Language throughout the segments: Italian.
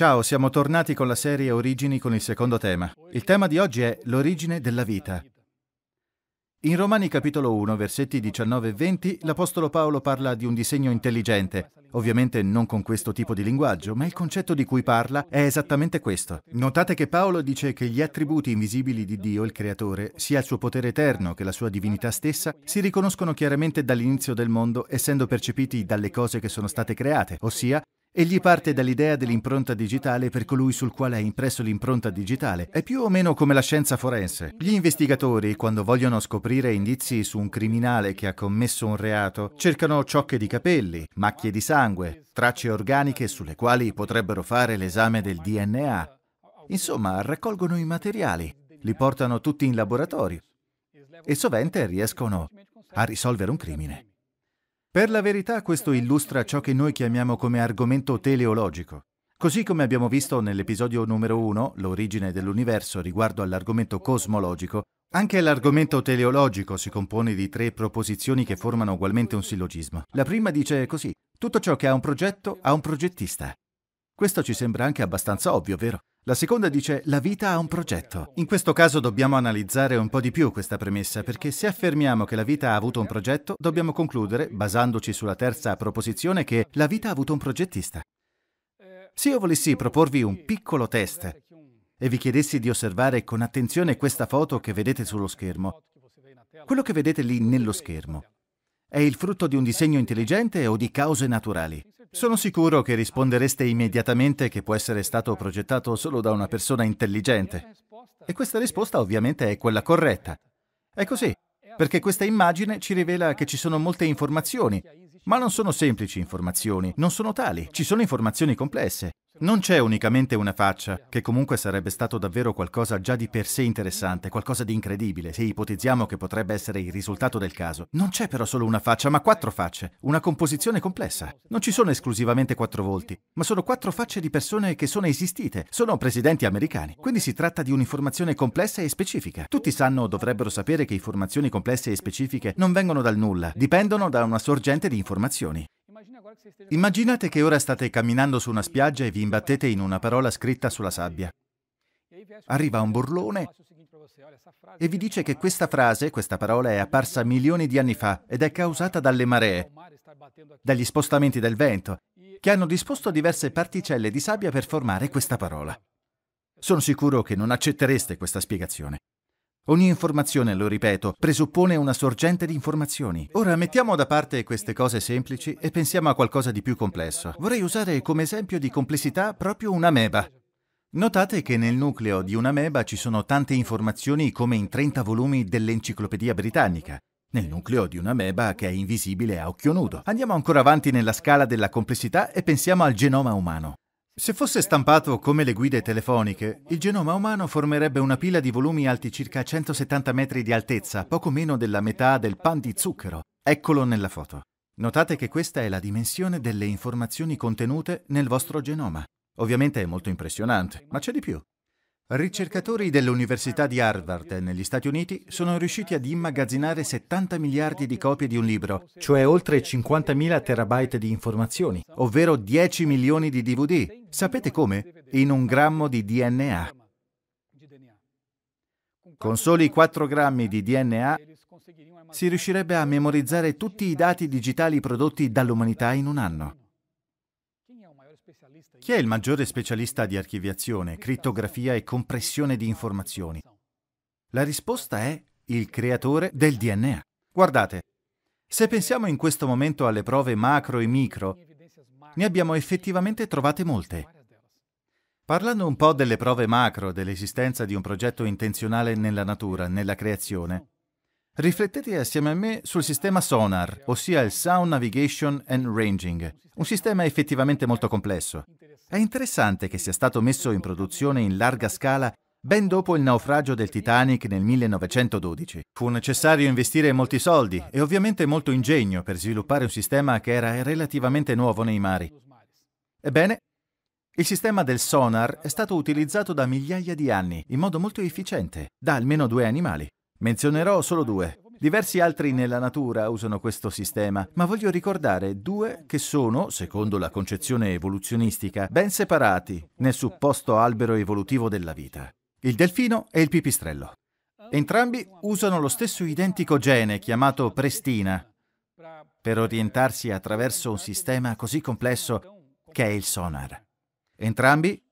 Ciao, siamo tornati con la serie Origini con il secondo tema. Il tema di oggi è l'origine della vita. In Romani capitolo 1, versetti 19 e 20, l'Apostolo Paolo parla di un disegno intelligente. Ovviamente non con questo tipo di linguaggio, ma il concetto di cui parla è esattamente questo. Notate che Paolo dice che gli attributi invisibili di Dio, il Creatore, sia il suo potere eterno che la sua divinità stessa, si riconoscono chiaramente dall'inizio del mondo, essendo percepiti dalle cose che sono state create, ossia Egli parte dall'idea dell'impronta digitale per colui sul quale è impresso l'impronta digitale. È più o meno come la scienza forense. Gli investigatori, quando vogliono scoprire indizi su un criminale che ha commesso un reato, cercano ciocche di capelli, macchie di sangue, tracce organiche sulle quali potrebbero fare l'esame del DNA. Insomma, raccolgono i materiali, li portano tutti in laboratorio e sovente riescono a risolvere un crimine. Per la verità questo illustra ciò che noi chiamiamo come argomento teleologico. Così come abbiamo visto nell'episodio numero 1, l'origine dell'universo riguardo all'argomento cosmologico, anche l'argomento teleologico si compone di tre proposizioni che formano ugualmente un sillogismo. La prima dice così, tutto ciò che ha un progetto ha un progettista. Questo ci sembra anche abbastanza ovvio, vero? La seconda dice la vita ha un progetto. In questo caso dobbiamo analizzare un po' di più questa premessa perché se affermiamo che la vita ha avuto un progetto, dobbiamo concludere, basandoci sulla terza proposizione, che la vita ha avuto un progettista. Se io volessi proporvi un piccolo test e vi chiedessi di osservare con attenzione questa foto che vedete sullo schermo, quello che vedete lì nello schermo è il frutto di un disegno intelligente o di cause naturali? Sono sicuro che rispondereste immediatamente che può essere stato progettato solo da una persona intelligente. E questa risposta ovviamente è quella corretta. È così, perché questa immagine ci rivela che ci sono molte informazioni, ma non sono semplici informazioni, non sono tali, ci sono informazioni complesse. Non c'è unicamente una faccia, che comunque sarebbe stato davvero qualcosa già di per sé interessante, qualcosa di incredibile, se ipotizziamo che potrebbe essere il risultato del caso. Non c'è però solo una faccia, ma quattro facce, una composizione complessa. Non ci sono esclusivamente quattro volti, ma sono quattro facce di persone che sono esistite, sono presidenti americani. Quindi si tratta di un'informazione complessa e specifica. Tutti sanno o dovrebbero sapere che informazioni complesse e specifiche non vengono dal nulla, dipendono da una sorgente di informazioni. Immaginate che ora state camminando su una spiaggia e vi imbattete in una parola scritta sulla sabbia. Arriva un burlone e vi dice che questa frase, questa parola è apparsa milioni di anni fa ed è causata dalle maree, dagli spostamenti del vento, che hanno disposto diverse particelle di sabbia per formare questa parola. Sono sicuro che non accettereste questa spiegazione. Ogni informazione, lo ripeto, presuppone una sorgente di informazioni. Ora mettiamo da parte queste cose semplici e pensiamo a qualcosa di più complesso. Vorrei usare come esempio di complessità proprio un'ameba. Notate che nel nucleo di un'ameba ci sono tante informazioni come in 30 volumi dell'Enciclopedia Britannica. Nel nucleo di un'ameba che è invisibile a occhio nudo. Andiamo ancora avanti nella scala della complessità e pensiamo al genoma umano. Se fosse stampato come le guide telefoniche, il genoma umano formerebbe una pila di volumi alti circa 170 metri di altezza, poco meno della metà del pan di zucchero. Eccolo nella foto. Notate che questa è la dimensione delle informazioni contenute nel vostro genoma. Ovviamente è molto impressionante, ma c'è di più. Ricercatori dell'Università di Harvard negli Stati Uniti sono riusciti ad immagazzinare 70 miliardi di copie di un libro, cioè oltre 50.000 terabyte di informazioni, ovvero 10 milioni di DVD. Sapete come? In un grammo di DNA. Con soli 4 grammi di DNA si riuscirebbe a memorizzare tutti i dati digitali prodotti dall'umanità in un anno. Chi è il maggiore specialista di archiviazione, crittografia e compressione di informazioni? La risposta è il creatore del DNA. Guardate, se pensiamo in questo momento alle prove macro e micro, ne abbiamo effettivamente trovate molte. Parlando un po' delle prove macro, dell'esistenza di un progetto intenzionale nella natura, nella creazione, Riflettete assieme a me sul sistema Sonar, ossia il Sound Navigation and Ranging, un sistema effettivamente molto complesso. È interessante che sia stato messo in produzione in larga scala ben dopo il naufragio del Titanic nel 1912. Fu necessario investire molti soldi e ovviamente molto ingegno per sviluppare un sistema che era relativamente nuovo nei mari. Ebbene, il sistema del sonar è stato utilizzato da migliaia di anni in modo molto efficiente, da almeno due animali. Menzionerò solo due. Diversi altri nella natura usano questo sistema, ma voglio ricordare due che sono, secondo la concezione evoluzionistica, ben separati nel supposto albero evolutivo della vita. Il delfino e il pipistrello. Entrambi usano lo stesso identico gene chiamato prestina per orientarsi attraverso un sistema così complesso che è il sonar. Entrambi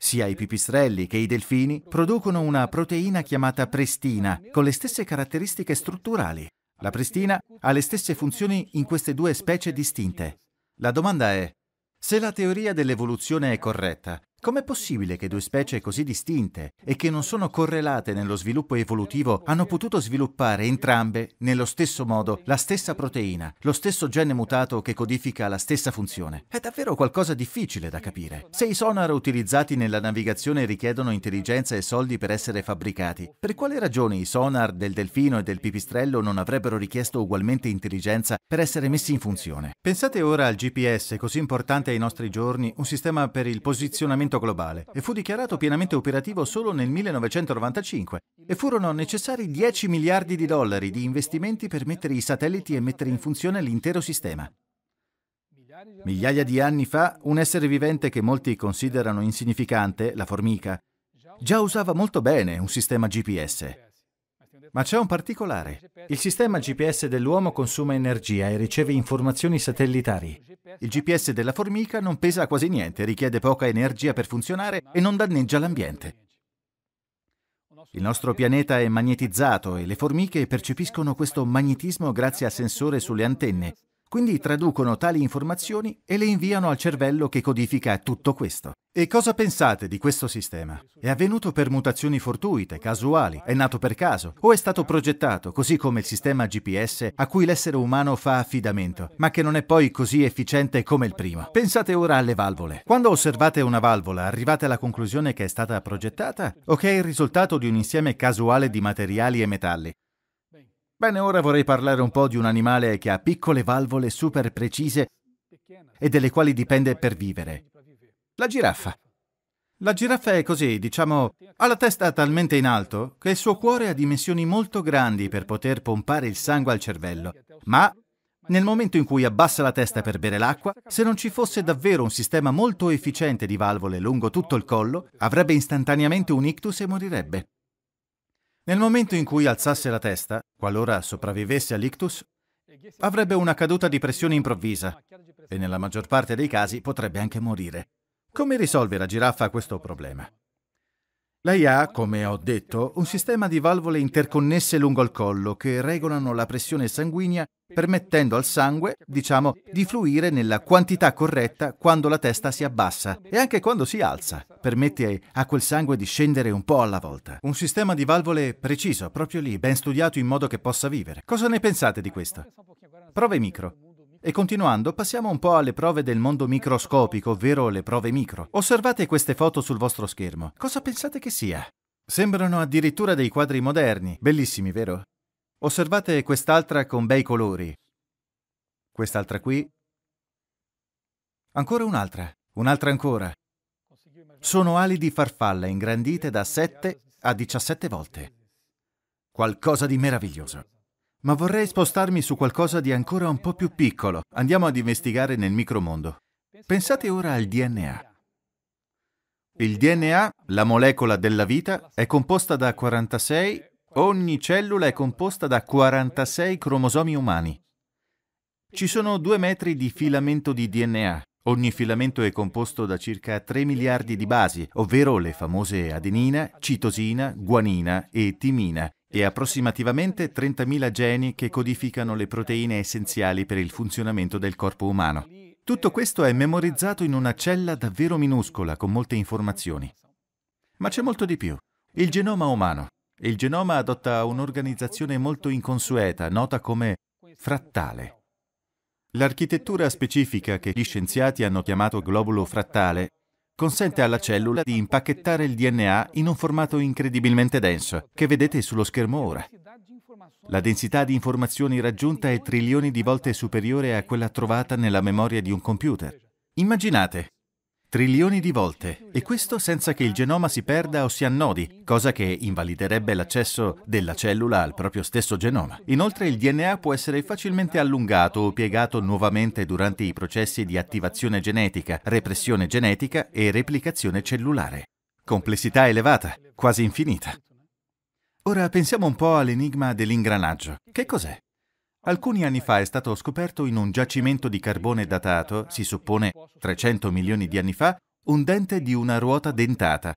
sia i pipistrelli che i delfini producono una proteina chiamata prestina, con le stesse caratteristiche strutturali. La prestina ha le stesse funzioni in queste due specie distinte. La domanda è, se la teoria dell'evoluzione è corretta, Com'è possibile che due specie così distinte e che non sono correlate nello sviluppo evolutivo hanno potuto sviluppare entrambe, nello stesso modo, la stessa proteina, lo stesso gene mutato che codifica la stessa funzione? È davvero qualcosa di difficile da capire. Se i sonar utilizzati nella navigazione richiedono intelligenza e soldi per essere fabbricati, per quale ragione i sonar del delfino e del pipistrello non avrebbero richiesto ugualmente intelligenza per essere messi in funzione? Pensate ora al GPS, così importante ai nostri giorni, un sistema per il posizionamento riscaldamento globale e fu dichiarato pienamente operativo solo nel 1995 e furono necessari 10 miliardi di dollari di investimenti per mettere i satelliti e mettere in funzione l'intero sistema. Migliaia di anni fa, un essere vivente che molti considerano insignificante, la formica, già usava molto bene un sistema GPS. Ma c'è un particolare. Il sistema GPS dell'uomo consuma energia e riceve informazioni satellitari. Il GPS della formica non pesa quasi niente, richiede poca energia per funzionare e non danneggia l'ambiente. Il nostro pianeta è magnetizzato e le formiche percepiscono questo magnetismo grazie a sensore sulle antenne quindi traducono tali informazioni e le inviano al cervello che codifica tutto questo. E cosa pensate di questo sistema? È avvenuto per mutazioni fortuite, casuali, è nato per caso, o è stato progettato così come il sistema GPS a cui l'essere umano fa affidamento, ma che non è poi così efficiente come il primo? Pensate ora alle valvole. Quando osservate una valvola, arrivate alla conclusione che è stata progettata o che è il risultato di un insieme casuale di materiali e metalli? Bene, ora vorrei parlare un po' di un animale che ha piccole valvole super precise e delle quali dipende per vivere. La giraffa. La giraffa è così, diciamo, ha la testa talmente in alto che il suo cuore ha dimensioni molto grandi per poter pompare il sangue al cervello, ma nel momento in cui abbassa la testa per bere l'acqua, se non ci fosse davvero un sistema molto efficiente di valvole lungo tutto il collo, avrebbe istantaneamente un ictus e morirebbe. Nel momento in cui alzasse la testa, qualora sopravvivesse all'ictus, avrebbe una caduta di pressione improvvisa e nella maggior parte dei casi potrebbe anche morire. Come risolve la giraffa questo problema? Lei ha, come ho detto, un sistema di valvole interconnesse lungo il collo che regolano la pressione sanguigna permettendo al sangue, diciamo, di fluire nella quantità corretta quando la testa si abbassa e anche quando si alza. Permette a quel sangue di scendere un po' alla volta. Un sistema di valvole preciso, proprio lì, ben studiato in modo che possa vivere. Cosa ne pensate di questo? Prove micro. E continuando, passiamo un po' alle prove del mondo microscopico, ovvero le prove micro. Osservate queste foto sul vostro schermo. Cosa pensate che sia? Sembrano addirittura dei quadri moderni. Bellissimi, vero? Osservate quest'altra con bei colori. Quest'altra qui. Ancora un'altra, un'altra ancora. Sono ali di farfalla ingrandite da 7 a 17 volte. Qualcosa di meraviglioso. Ma vorrei spostarmi su qualcosa di ancora un po' più piccolo. Andiamo ad investigare nel micromondo. Pensate ora al DNA. Il DNA, la molecola della vita, è composta da 46 Ogni cellula è composta da 46 cromosomi umani. Ci sono due metri di filamento di DNA. Ogni filamento è composto da circa 3 miliardi di basi, ovvero le famose adenina, citosina, guanina e timina, e approssimativamente 30.000 geni che codificano le proteine essenziali per il funzionamento del corpo umano. Tutto questo è memorizzato in una cella davvero minuscola con molte informazioni. Ma c'è molto di più. Il genoma umano. Il genoma adotta un'organizzazione molto inconsueta, nota come frattale. L'architettura specifica che gli scienziati hanno chiamato globulo frattale consente alla cellula di impacchettare il DNA in un formato incredibilmente denso, che vedete sullo schermo ora. La densità di informazioni raggiunta è trilioni di volte superiore a quella trovata nella memoria di un computer. Immaginate, trilioni di volte, e questo senza che il genoma si perda o si annodi, cosa che invaliderebbe l'accesso della cellula al proprio stesso genoma. Inoltre il DNA può essere facilmente allungato o piegato nuovamente durante i processi di attivazione genetica, repressione genetica e replicazione cellulare. Complessità elevata, quasi infinita. Ora pensiamo un po' all'enigma dell'ingranaggio. Che cos'è? Alcuni anni fa è stato scoperto in un giacimento di carbone datato, si suppone 300 milioni di anni fa, un dente di una ruota dentata,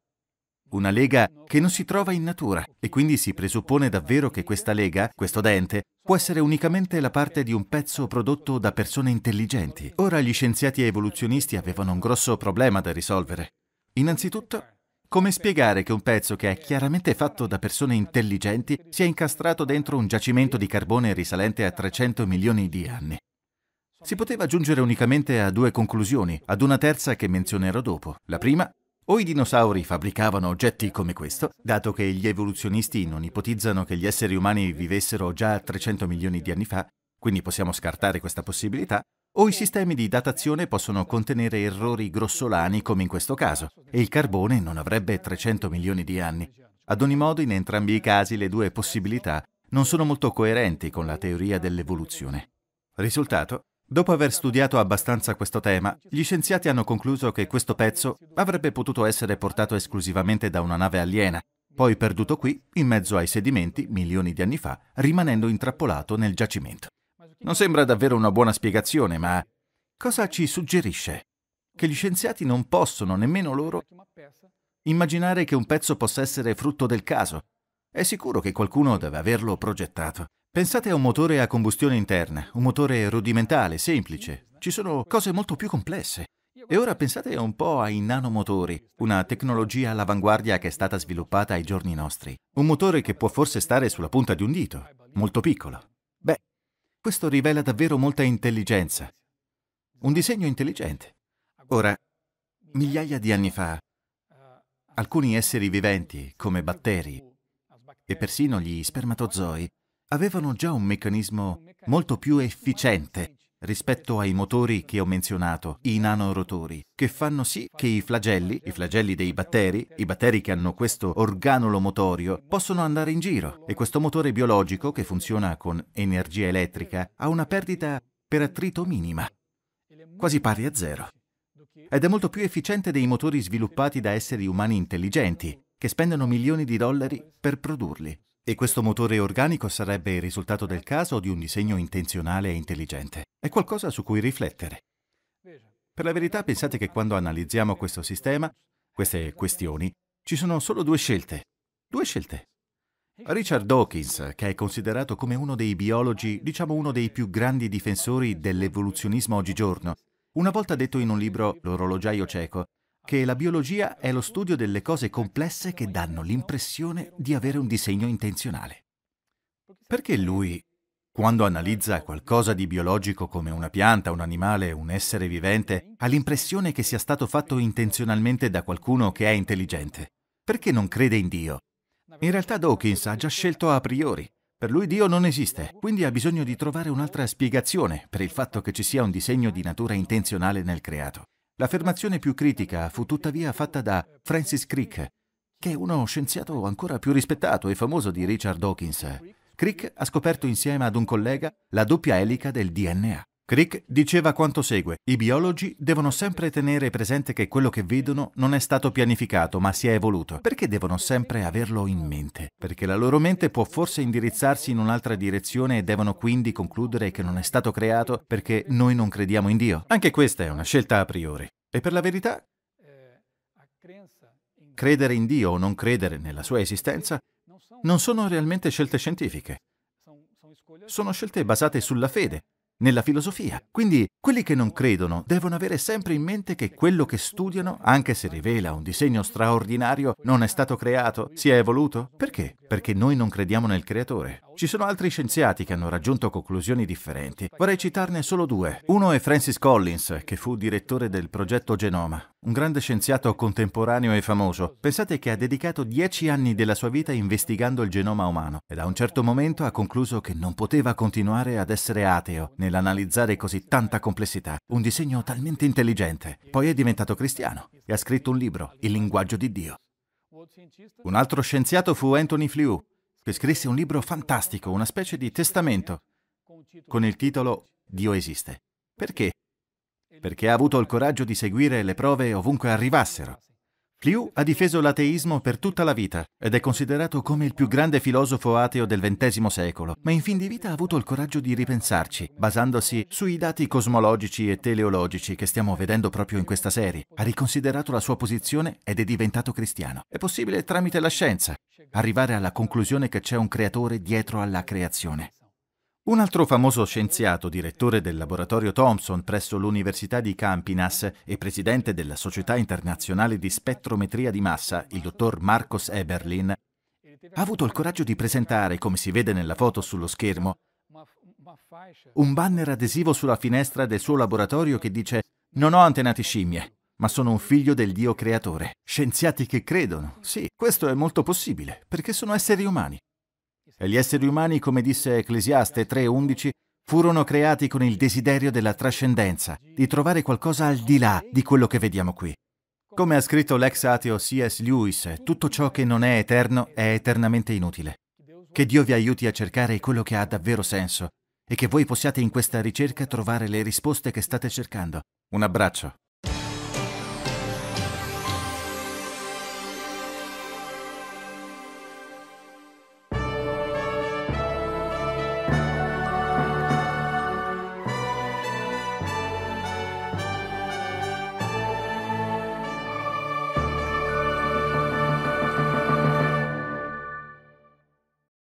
una lega che non si trova in natura e quindi si presuppone davvero che questa lega, questo dente, può essere unicamente la parte di un pezzo prodotto da persone intelligenti. Ora gli scienziati evoluzionisti avevano un grosso problema da risolvere. Innanzitutto, come spiegare che un pezzo che è chiaramente fatto da persone intelligenti sia incastrato dentro un giacimento di carbone risalente a 300 milioni di anni? Si poteva giungere unicamente a due conclusioni, ad una terza che menzionerò dopo. La prima, o i dinosauri fabbricavano oggetti come questo, dato che gli evoluzionisti non ipotizzano che gli esseri umani vivessero già 300 milioni di anni fa, quindi possiamo scartare questa possibilità, o i sistemi di datazione possono contenere errori grossolani come in questo caso, e il carbone non avrebbe 300 milioni di anni. Ad ogni modo, in entrambi i casi le due possibilità non sono molto coerenti con la teoria dell'evoluzione. Risultato? Dopo aver studiato abbastanza questo tema, gli scienziati hanno concluso che questo pezzo avrebbe potuto essere portato esclusivamente da una nave aliena, poi perduto qui, in mezzo ai sedimenti, milioni di anni fa, rimanendo intrappolato nel giacimento. Non sembra davvero una buona spiegazione, ma cosa ci suggerisce? Che gli scienziati non possono, nemmeno loro, immaginare che un pezzo possa essere frutto del caso. È sicuro che qualcuno deve averlo progettato. Pensate a un motore a combustione interna, un motore rudimentale, semplice. Ci sono cose molto più complesse. E ora pensate un po' ai nanomotori, una tecnologia all'avanguardia che è stata sviluppata ai giorni nostri. Un motore che può forse stare sulla punta di un dito, molto piccolo. Questo rivela davvero molta intelligenza. Un disegno intelligente. Ora, migliaia di anni fa, alcuni esseri viventi, come batteri e persino gli spermatozoi, avevano già un meccanismo molto più efficiente rispetto ai motori che ho menzionato, i nanorotori, che fanno sì che i flagelli, i flagelli dei batteri, i batteri che hanno questo organulo motorio, possono andare in giro e questo motore biologico che funziona con energia elettrica ha una perdita per attrito minima, quasi pari a zero. Ed è molto più efficiente dei motori sviluppati da esseri umani intelligenti, che spendono milioni di dollari per produrli. E questo motore organico sarebbe il risultato del caso di un disegno intenzionale e intelligente. È qualcosa su cui riflettere. Per la verità pensate che quando analizziamo questo sistema, queste questioni, ci sono solo due scelte. Due scelte. Richard Dawkins, che è considerato come uno dei biologi, diciamo uno dei più grandi difensori dell'evoluzionismo oggigiorno, una volta detto in un libro L'orologiaio cieco, che la biologia è lo studio delle cose complesse che danno l'impressione di avere un disegno intenzionale. Perché lui, quando analizza qualcosa di biologico come una pianta, un animale, un essere vivente, ha l'impressione che sia stato fatto intenzionalmente da qualcuno che è intelligente? Perché non crede in Dio? In realtà Dawkins ha già scelto a priori. Per lui Dio non esiste, quindi ha bisogno di trovare un'altra spiegazione per il fatto che ci sia un disegno di natura intenzionale nel creato. L'affermazione più critica fu tuttavia fatta da Francis Crick, che è uno scienziato ancora più rispettato e famoso di Richard Dawkins. Crick ha scoperto insieme ad un collega la doppia elica del DNA. Crick diceva quanto segue. I biologi devono sempre tenere presente che quello che vedono non è stato pianificato, ma si è evoluto. Perché devono sempre averlo in mente? Perché la loro mente può forse indirizzarsi in un'altra direzione e devono quindi concludere che non è stato creato perché noi non crediamo in Dio. Anche questa è una scelta a priori. E per la verità, credere in Dio o non credere nella sua esistenza non sono realmente scelte scientifiche. Sono scelte basate sulla fede, nella filosofia. Quindi quelli che non credono devono avere sempre in mente che quello che studiano, anche se rivela un disegno straordinario, non è stato creato, si è evoluto. Perché? Perché noi non crediamo nel creatore. Ci sono altri scienziati che hanno raggiunto conclusioni differenti. Vorrei citarne solo due. Uno è Francis Collins, che fu direttore del progetto Genoma, un grande scienziato contemporaneo e famoso. Pensate che ha dedicato dieci anni della sua vita investigando il genoma umano ed a un certo momento ha concluso che non poteva continuare ad essere ateo nell'analizzare così tanta complessità, un disegno talmente intelligente. Poi è diventato cristiano e ha scritto un libro, Il linguaggio di Dio. Un altro scienziato fu Anthony Flew, che scrisse un libro fantastico, una specie di testamento, con il titolo Dio esiste. Perché? Perché ha avuto il coraggio di seguire le prove ovunque arrivassero Liu ha difeso l'ateismo per tutta la vita ed è considerato come il più grande filosofo ateo del XX secolo, ma in fin di vita ha avuto il coraggio di ripensarci, basandosi sui dati cosmologici e teleologici che stiamo vedendo proprio in questa serie. Ha riconsiderato la sua posizione ed è diventato cristiano. È possibile tramite la scienza arrivare alla conclusione che c'è un creatore dietro alla creazione. Un altro famoso scienziato, direttore del laboratorio Thomson presso l'Università di Campinas e presidente della Società internazionale di spettrometria di massa, il dottor Marcos Eberlin, ha avuto il coraggio di presentare, come si vede nella foto sullo schermo, un banner adesivo sulla finestra del suo laboratorio che dice «Non ho antenati scimmie, ma sono un figlio del Dio creatore. Scienziati che credono. Sì, questo è molto possibile, perché sono esseri umani. E gli esseri umani, come disse Ecclesiaste 3.11, furono creati con il desiderio della trascendenza, di trovare qualcosa al di là di quello che vediamo qui. Come ha scritto l'ex ateo C.S. Lewis, tutto ciò che non è eterno è eternamente inutile. Che Dio vi aiuti a cercare quello che ha davvero senso e che voi possiate in questa ricerca trovare le risposte che state cercando. Un abbraccio.